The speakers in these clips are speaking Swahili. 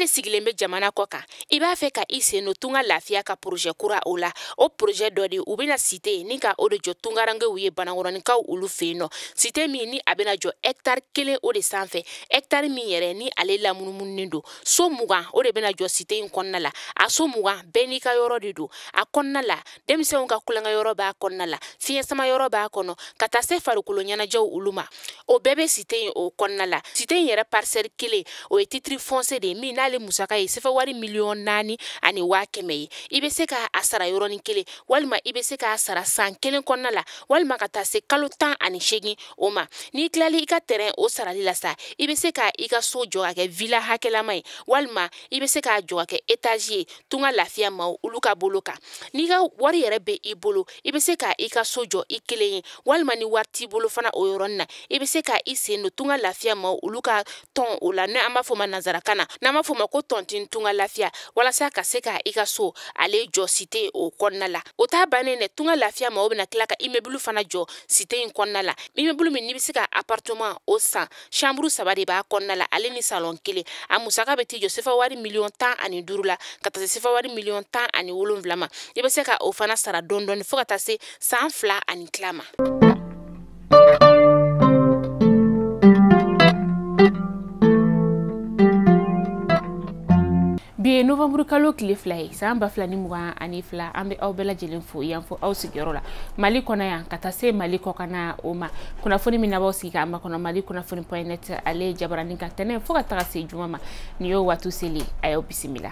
de sigilen be jamana kɔ kan i b'a fɛ ka i sen don tunga lafiya ka porozɛ kura o la o porozɛ dɔ de u bena site ni ka o de jɔ tungarangew ye banakɔrɔnikaw olu fen nɔ site min ni a bena jɔ ɛktari kelen o de san fɛ min yɛrɛ ni ale lamunumunin don so mugan o de bena jɔ site yi kɔnɔna la a so mugan bɛɛ n'i ka yɔrɔ de don a kɔnɔna la denmisɛnw ka kulanka yɔrɔ b'a kɔnɔna la fiɲɛsama yɔrɔ b'a kɔnɔ ka taa se farikolo ɲɛnajɛw olu ma o bɛɛ be site yi o kɔnɔna la site yi yɛrɛ parisɛri kelen o ye titiri fɔnse de min n'ale k'ale musaka ye sɛfɛ wari miliyɔn naani ani waa kɛmɛ ye i e. e bɛ se k'a sara yɔrɔnin kelen walima i e bɛ se k'a sara san kelen kɔnɔna la walima ka taa se kalo tan ani seegin o ma n'i tilali i ka tɛrɛn o sarali la sa i bɛ se ka i ka so jɔ ka kɛ vila hakɛlama ye walima i bɛ se k'a jɔ ka kɛ etazi ye tun lafiya ma olu ka bolo kan n'i ka wari yɛrɛ be i bolo i bɛ se ka i ka so jɔ i kelen ye walima ni wari t'i bolo fana o yɔrɔnin na i bɛ se ka i sen don tun ka lafiya ma olu ka tɔn o la ni an b'a fɔ ma nazarakan na n'an b'a fɔ ma ko tɔntin tunga lafiya walasa ka se ka i ka so ale jɔ site o kɔnɔna la o t'a bannen dɛ tunga lafiya ma o bɛna tila ka imebulu fana jɔ site in kɔnɔna la imebulu min n'i bɛ se ka apartɛman o san chambre saba de b'a kɔnɔna la ale ni salon kelen a musaka bɛ t'i jɔ sefa wari miliyɔn tan ani duuru la ka taa se sefa wari miliyɔn tan ani wolonwula ma i bɛ se ka o fana sara dɔɔni dɔɔni fo ka taa se san fila ani tila ma. novanburu kalo kile fila ye san ba fila ni mugan ani fila an be aw bɛɛ fo yan fo aw sigiyɔrɔ la mali kɔnɔ yan ka taa se mali kɔ kana o ma kunnafoni min nabaw sigi ka an mali kunnafoni point net ale jabarani ka tɛnɛ fɔɔ ka taga se juma ma ni y'o watu seli a y'aw bisimila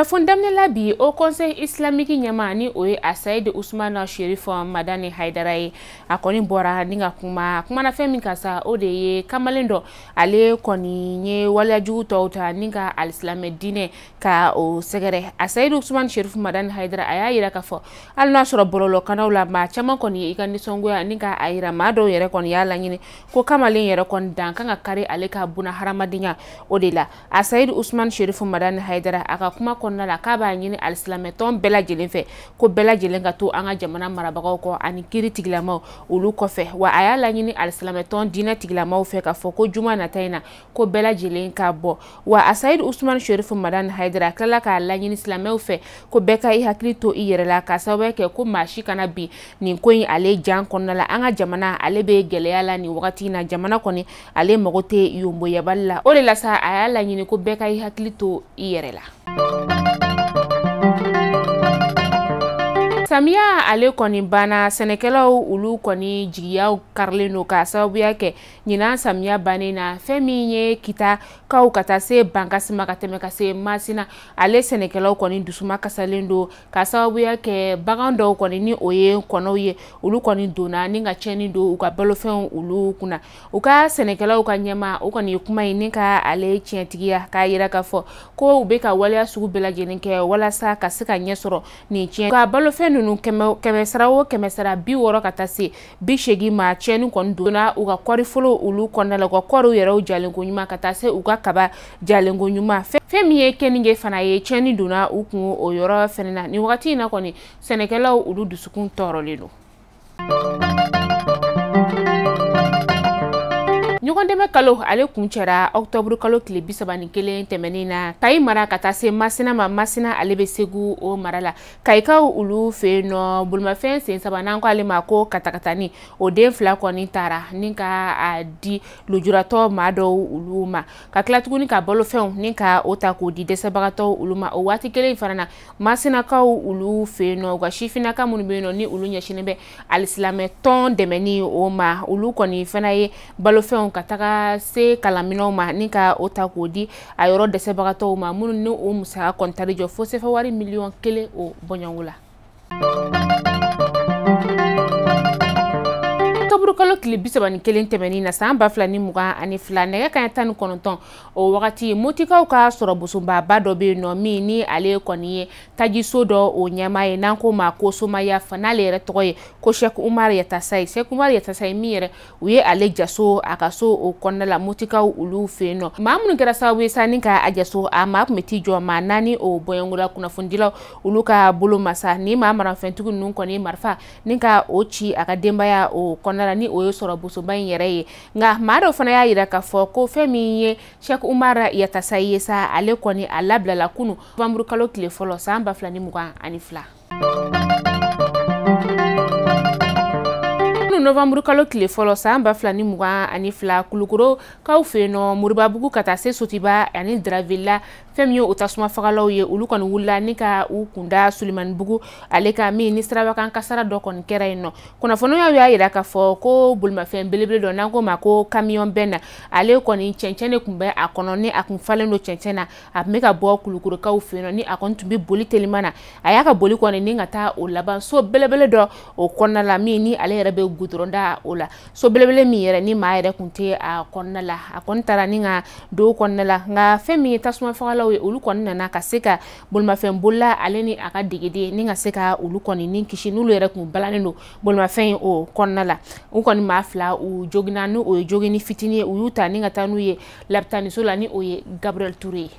kunnafoni daminɛ la bi o conseil islamiki ɲɛma ni o ye asayid usmana sherifan madani haidara ye a kɔni bɔra ni ka kuma kumana fɛn min kan sa o de ye kamalen dɔ ale kɔni ye waleyajugu tɔw ta ni ka alisilamɛ diinɛ ka o sɛgɛrɛ asayid usman sherif madani haidara a y'a yira k'a fɔ hali n'a sɔrɔ bɔlɔlɔkanaw la ma caaman kɔni ye i ka ninsɔngoya ni ka a yira ma dɔw yɛrɛ kɔni y'a laɲini ko kamalen yɛrɛ kɔni dan kan ka kari ale ka buna hadamadenya o de la asayid usman sherif madani haidara a ka kuma kɔnɔ kɔnɔna la k'a b'a ɲini alisilamɛtɔn bɛɛ lajɛlen fɛ ko bɛɛ lajɛlen ka to an ka jamana marabagaw kɔ ani kiri tigilamaw olu kɔfɛ wa a y'a laɲini alisilamɛtɔn diinɛ tigilamaw fɛ k'a fɔ ko juma nata in na ko bɛɛ lajɛlen ka bɔ wa asaid usman sherifu madan haidara tilala k'a laɲini silamɛw fɛ ko bɛɛ ka i hakili to i yɛrɛ la ka sababu kɛ ko maa kana bin nin ko yi ale jan kɔnɔna la an ka jamana ale be gɛlɛya la nin wagati na jamana kɔni ale mago tɛ yonboyabali la o de la sa a y'a laɲini ko bɛɛ ka i hakili to i yɛrɛ la Thank you. samiya ale kɔni banna sɛnɛkɛlaw olu kɔni jigiyaw karilen do k'a sababuya kɛ ɲinan samiya bannen na fɛn min ye kita kaw ka taa se bankasi ma ka tɛmɛ ka se masina ale sɛnɛkɛlaw kɔni dusuma kasalen do k'a sababuya kɛ bagan dɔw kɔni ni o ye kɔnɔw ye olu kɔni donna ni ka tiɲɛni do u ka balofɛnw olu kunna u ka sɛnɛkɛlaw ka ɲɛma o kɔni ye kuma ye ni ka ale tiɲɛtigiya k'a yira k'a fɔ ko u be ka waleya sugu bɛɛ lajɛlen kɛ walasa ka se ka ɲɛ sɔrɔ nin tiɲɛ ka balofɛn nunu ninnu kɛmɛsara sara o kɛmɛ bi wɔrɔ ka taa se bi segi ma tiɲɛni kɔni donna u ka kɔɔri fɔlɔ olu kɔnɔna la u ka kɔriw yɛrɛw jalenko ɲuman ka taa se u ka kaba jalenko ɲuman fɛn min ye keninge fana ye tiɲɛni donna u kun o yɔrɔ fɛnɛ na ni wagati in na kɔni sɛnɛkɛlaw olu dusukun tɔɔrɔlen don ɲɔgɔn dɛmɛ kalo ale kun cɛra kalo kile bisaba ni kelen tɛmɛnin na kayi mara ka taa se masina ma masina ale be segu o mara la kayikaw olu fe nɔ bolimafɛn sen saba n'an ko ale ma ko katakatani o den fila kɔni tara ni ka a di lujuratɔ ma dɔw olu ma ka kila tuguni ka balofɛnw ni ka o ta k'o di dɛsɛbagatɔw olu ma o waati kelen fana na masinakaw olu fe nɔ u ka sifinaka minnu be nɔ ni olu ɲɛsinin bɛ alisilamɛ tɔn dɛmɛni o ma olu kɔni fana ye balofɛnw ka taga se kalanminɛw ma ni ka o ta k'o di a yɔrɔ dɛsɛbagatɔw ma minnu ni o musaka kɔntari jɔ fo sefa wari miliyɔn kelen o bɔɲɔgo la kalo tile bisaba ni kelen tɛmɛnin na san ba fila ni mugan ani fila nɛgɛ kaɲɛ tan ni kɔnɔntɔn o wagati motikaw ka sɔrɔ bosonbaba dɔ be nɔ min ni ale kɔni ye tajiso dɔ o ɲɛma ye n'an ko ma ko somaya fa n'ale yɛrɛ tɔgɔ ye ko shɛk umar yatasayi shɛk umar yatasayi min yɛrɛ u ye ale jaso a ka so o kɔnɔna la motikaw olu fe nɔ ma minnu kɛra sababu ye sani ka a jaso a ma kun be ti jɔ ma naani o bɔɲɔngola kunnafonidilaw olu ka bolo masa ni ma marafɛntigiw nunu kɔni marifa ni ka o ci a ka denbaya o kɔnɔna la ni o ye sɔrɔ bosoba in yɛrɛ ye nka maa dɔ fana y'a yira k'a fɔ ko fɛn min ye shɛk umara yatasa ye sa ale kɔni a labilala kunu vanburukalo tile fɔlɔ saan ba fila ni mugan ani fila novanburu tile fɔlɔ san ba fila ni mugan ani fila kulukoro kaw fe nɔ muribabugu ka taa se sotiba ani fɛn min ye o tasuma fagalaw ye olu kɔni wulila ni ka u kunda sulimanibugu ale ka min ni sirabakan kasara dɔ kɔni kɛra yen nɔ kunnafoniyaw y'a yira k'a fɔ ko bolimafɛn belebele dɔ n'an ko ma ko kamiyɔn bɛn na ale kɔni cɛncɛn de tun bɛ a kɔnɔ ni a tun falen don cɛncɛn na a tun bɛ ka bɔ kulukorokaw fɛ yen nɔ ni a kɔni tun bɛ boli teliman na a y'a ka boli kɔni ni ka taa o laban so belebele dɔ o kɔnɔna la min ni ale yɛrɛ bɛ gudɔrɔn da o la so belebele min yɛrɛ ni maa yɛrɛ tun tɛ a kɔnɔna la a kɔni taara ni ka don kɔnɔna la nka fɛn min ye tasuma fagala baarakɛlaw ye olu kɔni nana ka se ka bolimafɛn bolila ale ni a ka degeden ni ka se ka olu kɔni ni kisi n'olu yɛrɛ kun balanen don bolimafɛn ye o kɔnɔna la u kɔni maa fila u jogina ni o ye jogini fitini ye u y'u ta ni ka taa n'u ye lapitaniso la ni o ye gabriel ture ye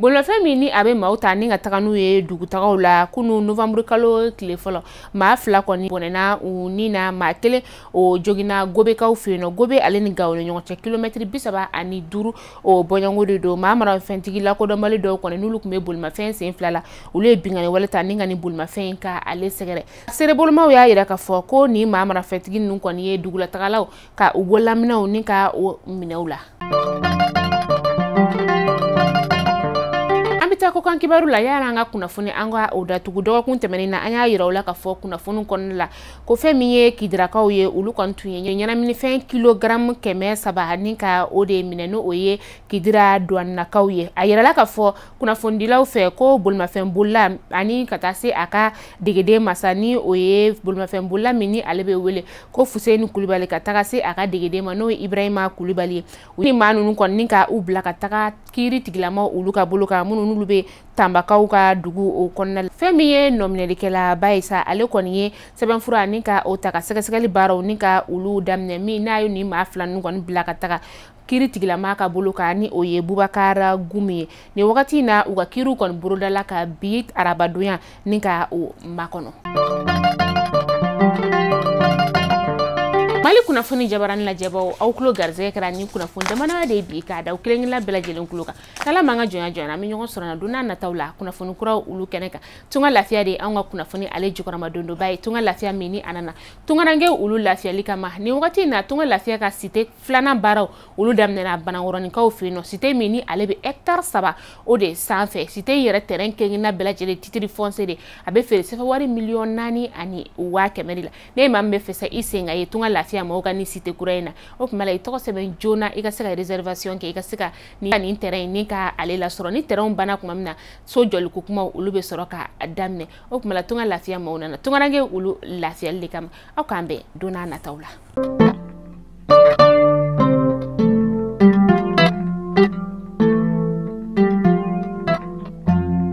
bolofɛn min ni a bɛ maaw ta ni ka taga n'u ye dugutagaw la kunu novanburu kalo tile fɔlɔ maa fila kɔni bɔnɛna u ni na maa kelen o jogina gobekaw fɛ yen nɔ gobe ale ni gawo ni ɲɔgɔn cɛ kilomɛtiri bi saba ani duuru o bɔɲɔngo de don maa marafɛntigi lakodɔnbali dɔw kɔni n'olu tun bɛ bolimafɛn sen fila la olu ye bingani wale ta ni ka nin bolimafɛn ka ale sɛgɛrɛ seerebolomaw y'a yira k'a fɔ ko nin maa marafɛntigi ninnu kɔni ye dugulatagalaw ka u bɔ laminaw ni ka o minɛw la ko kan kibaru la yala an ka kunnafoni an ka o datugu dɔgɔkun tɛmɛnin na anya y'a yira u la k'a fɔ kunnafoni kɔnɔna la ko fɛn min ye kidirakaw ye olu kon tu ye mini 5 kg keme ani ka o de minɛ ni o ye ka dɔnnakaw ye a yirala k'a fɔ kunnafonidilaw fɛ ko bolimafɛn bolila ani ka taa se a ka degeden masani ni o ye bolimafɛn bolila min ni ale wele ko fuseni kulibale ka taga se a ka degeden ma n'o ye ibrahima kulibali ye ni maa ninnu kɔni ka u bila ka taga kiiri tigilamaw olu ka bolo kan minnu tanbakaw ka dugu o kɔnɔna la fɛn min ye nɔminɛlikɛla ba ye sa ale kɔni ye sɛbɛnfura ni ka o ta ka sɛgɛsɛgɛli baaraw ni ka olu daminɛ min n'a ye nin maa fila nu kɔni bila ka taga kiri tigilama ka bolo ka ni o ye bubakara gumi ye nin wagati na u ka kiriw kɔni borodala ka bi arabadonya ni ka o makɔnɔ kunnafoni jabarani lajɛbaw aw kulo garizɛgɛ kɛra ni kunnafoni damadama de ye bi k'a da u kelen kelenla bɛɛ lajɛlen kulo kan n'ala m'an ka jɔnya jɔnya an bɛ ɲɔgɔn sɔrɔ na don n'a nataw la kunnafoni kuraw olu kɛnɛ kan tunga lafiya de an ka kunnafoni ale jukɔrɔmadondoba ye tunga lafiya min ni a nana tungarange olu lafiyali kama nin wagati in na tunga lafiya ka site filanan baaraw olu daminɛna banakɔrɔninkaw fɛ yen nɔ site min ni ale be hɛktare saba o de sanfɛ site yɛrɛ tɛrɛn kelen-kelenna bɛɛ lajɛlen titiri fɔnse de a bɛ feere sɛfɛ wari miliyɔn naani ani waa kɛmɛ de la ne ma maa min bɛ fɛ i sen ka ye tunga lafiya ma organisite ka ni site kura in na o kuma la i tɔgɔ sɛbɛn joona i ka se ka réservation kɛ i ka se ka ni nin terrain ni ka ale lasɔrɔ ni terrain banna kuma min na so jɔliko kumaw olu bɛ sɔrɔ ka daminɛ o kuma la tunga lafiya maw nana tungarange olu lafiyali le kama aw k'an bɛn don n'a nataw la